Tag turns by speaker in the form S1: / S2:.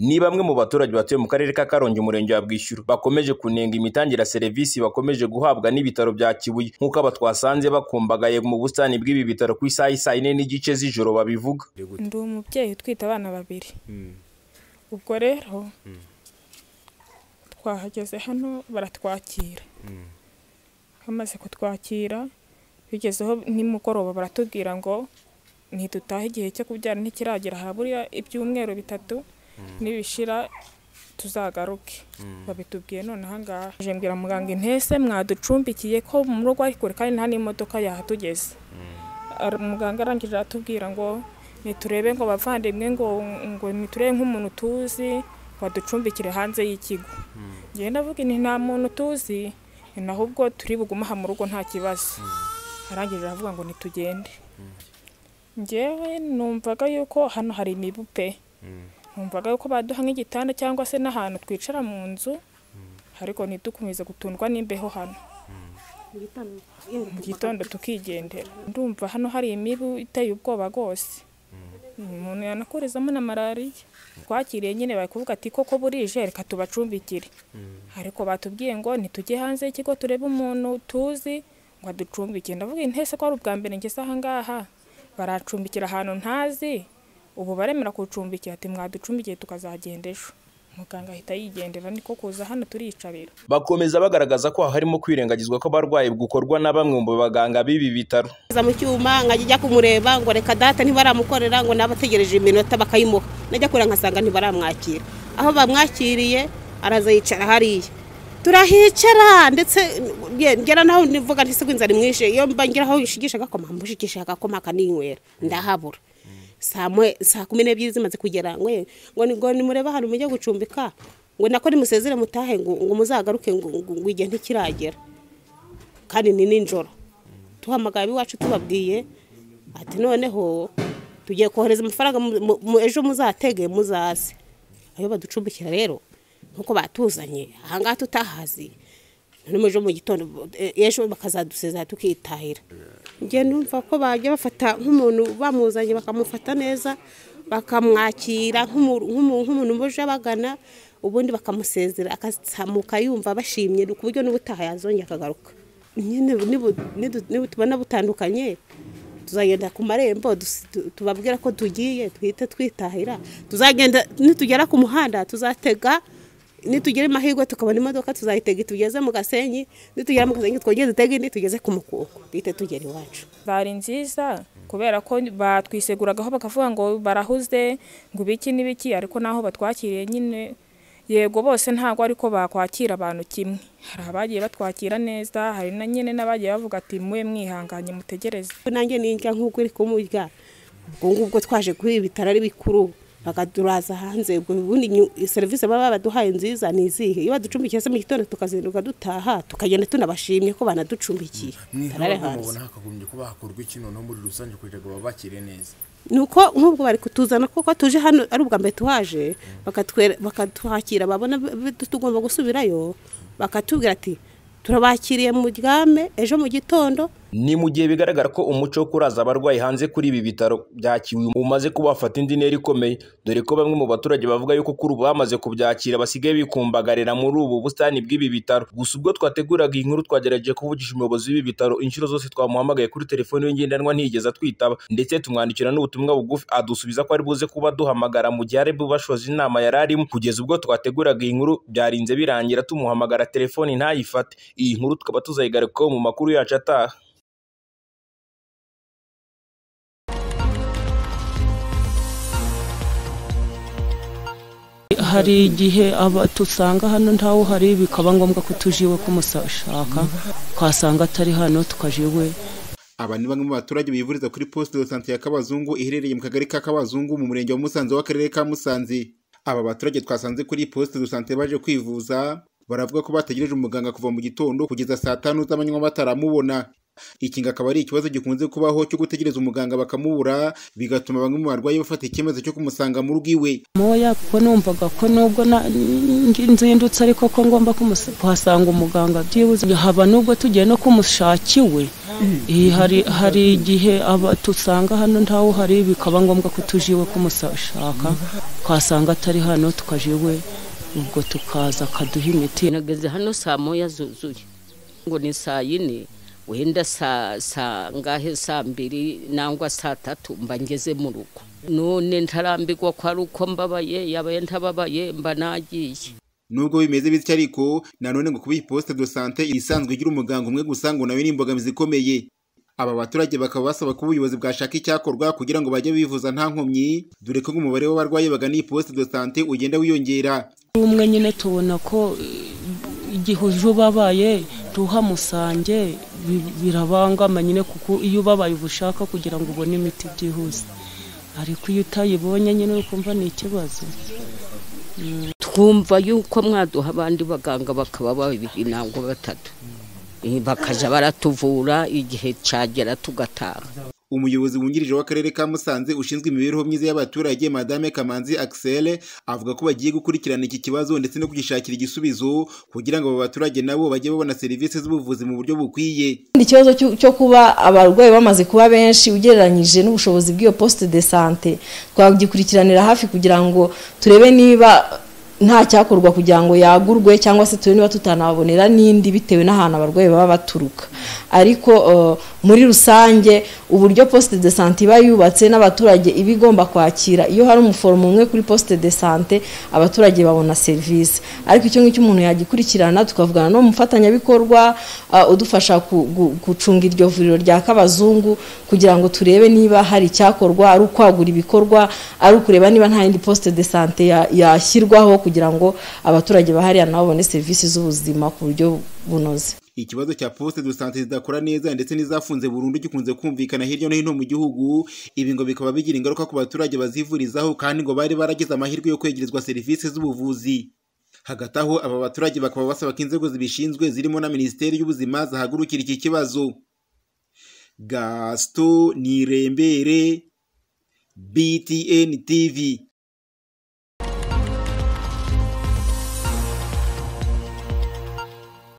S1: ni bamwe mu baturage batuye mu karere ka karongi umurenge wa bwishyura bakomeje kunenga imitangire ya serivisi bakomeje guhabwa n'ibitaro bya kibuye nk'uko aba twasanze bakumbagaye mu busitani bw'ibi bitaro ku isaha isaa yine n'igice z'ijoro babivuga ndi
S2: umubyeyi utwite abana babiri hmm. ubwo rero hmm. twahageze hano baratwakira hmm. bamaze kutwakira bigezeho nimugoroba baratubwira ngo ntidutahe igihe cyo kubyara ntikiragera habura ibyumweru bitatu Mm. nibishira tuzagaruke mm. babitubwiye none ahangaha mbwira muganga intese mwaducumbikiye ko mu rugo ariko kandi nta n'imodoka yahatugeze mm. muganga arangije aratubwira ngo niturebe ngo bavandimwe ngo ngo niturebe nk'umuntu tuzi baducumbikire hanze y'ikigo ngenda avuga nti nta muntu tuzi naho ubwo turi bugume aha mu rugo nta kibazo arangije aravuga ngo nitugende ngewe numvaga yuko hano hari imibu pe nkumvaga yuko baduha nk'igitanda cyangwa se n'ahantu twicara mu nzu ariko ntidukomeze gutundwa n'imbeho hano mu gitondo tukigendera ndumva hano hari imibu iteye ubwoba rwose umuntu yanakurizamo na malariya twakiriye nyine bari kuvuga ati koko burije reka tubacumbikire ariko batubwiye ngo ntitujye hanze y'ikigo turebe umuntu tuzi ngo aducumbike ndavuga intese ko ari ubwa mbere ngeze aha ngaha baracumbikira ahantu ntazi ubu baremera kucumbikira ati mwaducumbikiye tukazagenda
S3: ejo muganga ahita yigendera niko kuza hano turiyicarira
S1: bakomeza bagaragaza ko harimo kwirengagizwa ko kw'abarwayi gukorwa na bamwe mu baganga b'ibi bitaro
S3: nza mu cyuma nkajya ajya kumureba ngo reka data ntibaramukorera ngo n'abategereje iminota bakayimuha najya kureba nkasanga ntibaramwakira aho bamwakiriye araza yicara hariya turahicara ndetse ngera naho nivuga ntisegwe inzara imwishe iyo mba ngera aho yishigishije agakoma mbushikishije agakoma akaninywera ndahabura saa kumi n'ebyiri zimaze kugera ngo ngo mureba ahantu mujye gucumbika ngo nako nimusezere mutahe ngo ngo muzagaruke ngo igihe ntikiragera kandi ni nijoro duhamagaye iwacu tubabwiye ati noneho tugiye kohereza amafaranga ejo muzatege muzaze ayo baducumbikira rero nkuko batuzanye ahangaha tutahazi n'umujyi mu gitondo eh, ejo bakazadusezera tukitahira njye numva ko bajya bafata nk'umuntu bamuzanye bakamufata neza bakamwakira nk'umuntu uje abagana ubundi bakamusezera akazamuka yumva bashimye ku buryo n'ubutaha yazongera akagaruka niba tubona butandukanye tuzagenda ku marembo tubabwira ko tugiye twite twitahira tuzagenda nitugera ku muhanda tuzatega nitugira amahirwe tukabona imodoka tuzayitega tugeze mu gasenyi nitugera mu gasenyi twongere dutege indi tugeze ku mukungu bihite tugera iwacu
S2: bari nziza kubera ko batwiseguragaho bakavuga ngo barahuze ngo ibiki n'ibiki ariko naho batwakiriye nyine yego bose ntabwo ariko bakwakira abantu kimwe hari abagiye batwakira neza hari na nyine n'abagiye bavuga ati mwe mwihanganye mutegereze nanjye ninjya nk'uko uri
S3: kumurya ubwo ngubwo twaje kuri ibi ari bikuru bakaduraza hanze ubwo ubundi serivisi baba baduhaye nziza ni izihe iyo baducumbikiye se mu gitondo tukazinduka dutaha tukagenda tunabashimye ko banaducumbikiye mwiharire mm.
S1: hakagombye kuba hakorwa iki noneho muri rusange kugira ngo babakire neza
S3: nuko nk'ubwo bari kutuzana kuko tuje hano ari ubwa mbere tuhaje bakatwakira babona tugomba gusubirayo bakatubwira ati turabakiriye mu ryame ejo mu gitondo
S1: Ni mu gihe bigaragara ko umuco wo kuraza abarwayi hanze kuri ibi bitaro bya Kibuye umaze kubafata indi ntera ikomeye dore ko bamwe mu baturage bavuga yuko kuri ubu bamaze kubyakira basigaye bikumbagarira muri ubu busitani bw'ibi bitaro gusa ubwo twateguraga inkuru twagerageje kuvugisha umuyobozi w'ibi bitaro inshuro zose twamuhamagaye kuri telefoni ye ngendanwa ntiyigeze atwitaba ndetse tumwandikira n'ubutumwa bugufi adusubiza ko ari buze kuba duhamagara mu gihe ari bashoze inama yari arimo kugeza ubwo twateguraga iyi nkuru byarinze birangira tumuhamagara telefoni ntayifate iyi nkuru tukaba tuzayigarukaho mu makuru yacu ataha
S3: hari igihe aba tusanga hano ntawe uhari bikaba ngombwa ko tuje iwe kumushaka twasanga atari hano tukaje iwe
S4: aba ni bamwe mu baturage bivuriza kuri posite de sante ya kabazungu iherereye mu kagari ka kabazungu mu murenge wa musanze w'akarere ka musanze aba baturage twasanze kuri posite de sante baje kwivuza baravuga ko bategereje umuganga kuva mu gitondo kugeza saa tanu z'amanywa bataramubona Iki ngo akaba ari ikibazo gikunze kubaho cyo gutegereza umuganga bakamubura bigatuma bamwe mu barwayi bafata icyemezo cyo kumusanga mu rugo iwe
S3: moya kuko numvaga ko nubwo nzindutse ariko ko ngomba kuhasanga umuganga byibuze haba nubwo tugiye no kumushakiwe.
S2: Hmm. hari
S3: igihe dusanga hano ntawuhari bikaba ngombwa ko tuje iwe kumushaka twasanga atari hano tukajiwe ubwo tukaza akaduha imiti nageze hano saa moya zuzuye ngo ni saa yine wenda saa ngahe saa mbiri nangwa saa tatu mba ngeze mu rugo none ntarambirwa ko ari uko mbabaye yabaye ntababaye mba nagiye
S4: nubwo bimeze bityo ariko nanone ngo kuba iyi posite do sante isanzwe igira umuganga umwe gusa ngo nawe ni imbogamizi ikomeye aba baturage bakaba basaba ko ubuyobozi bwashaka icyakorwa kugira ngo bajye bivuza nta nkomyi dore ko umubare w'abarwayi bagana iyi posite do sante ugenda wiyongera
S3: umwe nyine tubona ko eh, igihe uje ubabaye duha musange birabangama nyine kuko iyo ubabaye uba ushaka kugira ngo ubone imiti byihuse ariko iyo utayibonye nyine ukumva ni ikibazo twumva yuko mwaduha abandi baganga bakaba babiri ntabwo batatu bakajya baratuvura igihe cyagera tugataha
S4: umuyobozi wungirije w'akarere ka musanze ushinzwe imibereho myiza y'abaturage madame kamanzi axel avuga ko bagiye gukurikirana iki kibazo ndetse no kugishakira igisubizo kugira ngo abo baturage nabo bajye babona serivisi z'ubuvuzi mu buryo bukwiye
S2: ikibazo cyo kuba abarwayi bamaze kuba benshi ugereranyije n'ubushobozi bw'iyo poste de sante twagikurikiranira hafi kugira ngo turebe niba nta cyakorwa kugira ngo yagurwe cyangwa se tube niba tutanabonera n'indi bitewe n'ahantu abarwayi baba baturuka ariko uh, muri rusange uburyo posite de sante iba yubatse n'abaturage iba igomba kwakira iyo hari umuforomo umwe kuri posite de sante abaturage babona serivisi ariko icyo ngicyo umuntu yagikurikirana tukavugana n'umufatanyabikorwa uh, udufasha gucunga iryo vuriro rya kabazungu kugira ngo turebe niba hari icyakorwa ari ukwagura ibikorwa ari ukureba niba nta yindi posite de sante yashyirwaho kugira ngo abaturage bahariya nabo babone serivisi z'ubuzima ku buryo bunoze
S4: ikibazo cya poste de sante zidakora neza ndetse n'izafunze burundu gikunze kumvikana hirya no hino mu gihugu ibi ngo bikaba bigira ingaruka ku baturage bazivurizaho kandi ngo bari baragize amahirwe yo kwegerezwa serivisi z'ubuvuzi hagati aho aba baturage bakaba basaba ko inzego zibishinzwe zirimo na minisiteri y'ubuzima zahagurukira iki kibazo gasto nirembere btn tv